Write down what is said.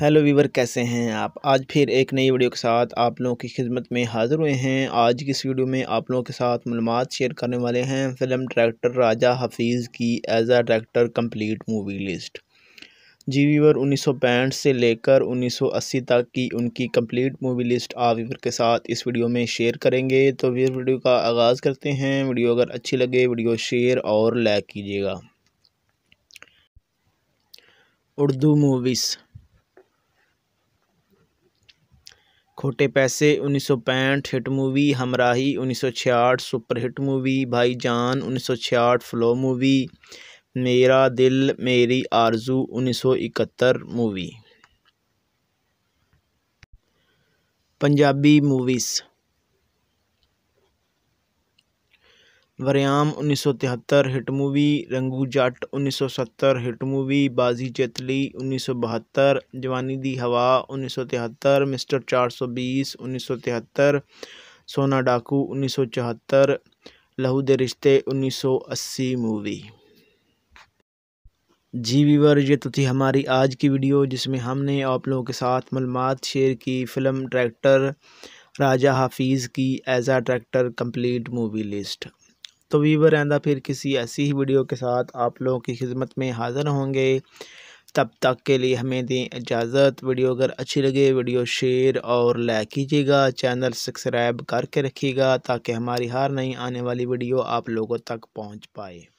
hello Weaver कैसे हैं आप आज फिर एक नई वीडियो के साथ आप लोगों की खिदमत में हाज़िर हुए हैं आज की इस वीडियो में आप लोगों के साथ मालूम शेयर करने वाले हैं फिल्म डायरेक्टर राजा हफीज़ की as a director complete movie list जी वीवर उन्नीस से लेकर 1980 तक की उनकी कंप्लीट मूवी लिस्ट आप वीवर के साथ इस वीडियो में शेयर करेंगे तो वीवर वीडियो का आगाज़ करते हैं वीडियो अगर अच्छी लगे वीडियो शेयर और लाइक कीजिएगा उर्दू मूवीज़ खोटे पैसे उन्नीस सौ पैंठ हिट मूवी हमराही उन्नीस सौ छियाठ सुपर हिट मूवी जान उन्नीस सौ छियाठ फ्लो मूवी मेरा दिल मेरी आरजू उन्नीस सौ इकहत्तर मूवी पंजाबी मूवीज़ वरियाम उन्नीस सौ तिहत्तर हिट मूवी रंगू जट उन्नीस सौ सत्तर हिट मूवी बाजी चेतली उन्नीस सौ बहत्तर जवानी दी हवा उन्नीस सौ तिहत्तर मिस्टर चार सौ बीस उन्नीस सौ तिहत्तर सोना डाकू उन्नीस सौ चौहत्तर लहू दे रिश्ते उन्नीस सौ अस्सी मूवी जी वीवर ये तो थी हमारी आज की वीडियो जिसमें हमने आप लोगों के साथ मलमात शेयर की फ़िल्म ट्रैक्टर राजा हाफीज़ की as a director complete movie list तो वीवर आंदा फिर किसी ऐसी ही वीडियो के साथ आप लोगों की खिदमत में हाज़िर होंगे तब तक के लिए हमें दें इजाज़त वीडियो अगर अच्छी लगे वीडियो शेयर और लाइक कीजिएगा चैनल सब्सक्राइब करके रखिएगा ताकि हमारी हर नई आने वाली वीडियो आप लोगों तक पहुंच पाए